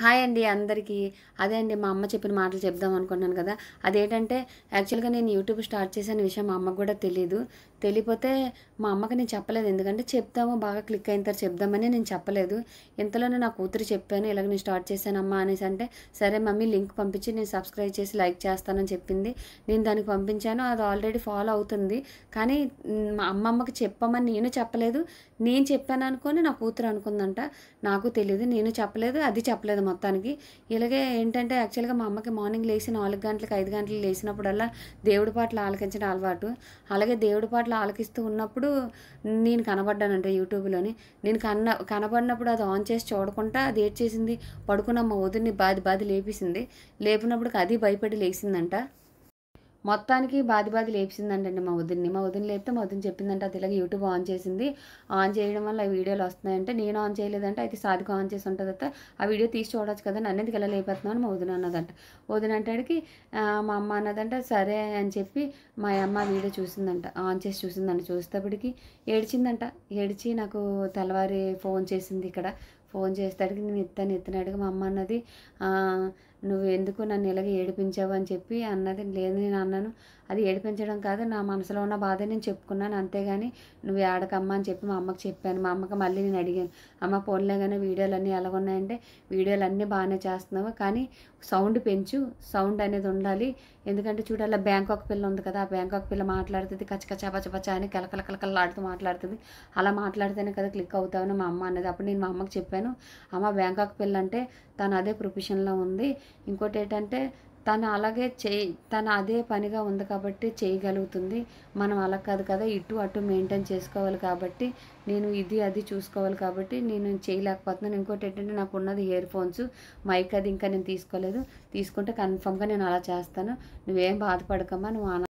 hi అండి అందరికీ అదే అండి మా అమ్మ చెప్పిన మాటలు చెప్దాం అనుకున్నాను కదా అదేంటంటే యాక్చువల్గా నేను యూట్యూబ్ స్టార్ట్ చేసిన విషయం మా అమ్మకు కూడా తెలియదు తెలియపోతే మా అమ్మకి నేను చెప్పలేదు ఎందుకంటే చెప్తాము బాగా క్లిక్ అయిన తర్వాత చెప్దామని నేను చెప్పలేదు ఇంతలోనే నా కూతురు చెప్పాను ఇలాగ నేను స్టార్ట్ చేశాను అమ్మ అనేసి అంటే సరే మమ్మీ లింక్ పంపించి నేను సబ్స్క్రైబ్ చేసి లైక్ చేస్తానని చెప్పింది నేను దానికి పంపించాను అది ఆల్రెడీ ఫాలో అవుతుంది కానీ మా అమ్మమ్మకి చెప్పమని నేను చెప్పలేదు నేను చెప్పాను అనుకొని నా కూతురు అనుకుందంట నాకు తెలియదు నేను చెప్పలేదు అది చెప్పలేదు మొత్తానికి ఇలాగే ఏంటంటే యాక్చువల్గా మా అమ్మకి మార్నింగ్ లేచి నాలుగు గంటలకు ఐదు గంటలకు లేచినప్పుడల్లా దేవుడి పాటలు ఆలకించడం అలవాటు అలాగే దేవుడి పాటలు ఆలకిస్తూ ఉన్నప్పుడు నేను కనబడ్డానంట యూట్యూబ్లోని నేను కన్న కనబడినప్పుడు అది ఆన్ చేసి చూడకుండా అది ఏడ్ చేసింది పడుకున్న మా బాధి బాధి లేపేసింది లేపినప్పుడు అది భయపడి లేచిందంట మొత్తానికి బాధి బాధి లేపిందంటండి మా వదిన్ని మా వదిన లేపితే మా వదిన చెప్పిందంట అది ఇలాగ యూట్యూబ్ ఆన్ చేసింది ఆన్ చేయడం వల్ల వీడియోలు వస్తున్నాయంటే నేను ఆన్ చేయలేదంటే అయితే సాధిక ఆన్ చేసి ఉంటుందట ఆ వీడియో తీసి చూడొచ్చు కదా నన్ను ఎందుకు ఇలా లేపేస్తున్నాను మా వదిన అన్నదంట వదిన అంటాడికి మా అమ్మ అన్నదంట సరే అని చెప్పి మా అమ్మ వీడియో చూసిందంట ఆన్ చేసి చూసిందంట చూసేటప్పటికి ఏడ్చిందంట ఏడిచి నాకు తెల్లవారి ఫోన్ చేసింది ఇక్కడ ఫోన్ చేసేటడికి నేను ఎత్తాను అడిగి మా అమ్మ అన్నది నువ్వు ఎందుకు నన్ను ఇలాగ ఏడిపించావు అని చెప్పి అన్నది లేదు నేను అన్నాను అది ఏడిపించడం కాదు నా మనసులో ఉన్న బాధ నేను చెప్పుకున్నాను అంతేగాని నువ్వు ఆడకమ్మ అని చెప్పి మా అమ్మకి చెప్పాను మా అమ్మకి మళ్ళీ నేను అడిగాను అమ్మ కానీ వీడియోలు అన్నీ ఎలా ఉన్నాయంటే వీడియోలు అన్నీ బాగానే చేస్తున్నావు కానీ సౌండ్ పెంచు సౌండ్ అనేది ఉండాలి ఎందుకంటే చూడాలి అలా ఒక పిల్ల ఉంది కదా ఆ బ్యాంక్ ఒక పిల్ల మాట్లాడుతుంది కచ్చకచ్చా పచ్చపచ్చ అని కలకల కలకలాడుతూ మాట్లాడుతుంది అలా మాట్లాడితేనే కదా క్లిక్ అవుతావని మా అమ్మ అన్నది అప్పుడు నేను మా అమ్మకి చెప్పాను చెప్పాను అమ్మ బ్యాంకాక్ పెళ్ళంటే తను అదే ప్రొఫెషన్లో ఉంది ఇంకోటి ఏంటంటే తను అలాగే చేయి తను అదే పనిగా ఉంది కాబట్టి చేయగలుగుతుంది మనం అలా కాదు కదా ఇటు అటు మెయింటైన్ చేసుకోవాలి కాబట్టి నేను ఇది అది చూసుకోవాలి కాబట్టి నేను చేయలేకపోతున్నాను ఇంకోటి ఏంటంటే నాకు ఉన్నది ఇయర్ ఫోన్స్ మైక్ అది ఇంకా నేను తీసుకోలేదు తీసుకుంటే కన్ఫామ్గా నేను అలా చేస్తాను నువ్వేం బాధపడకమ్మా నువ్వు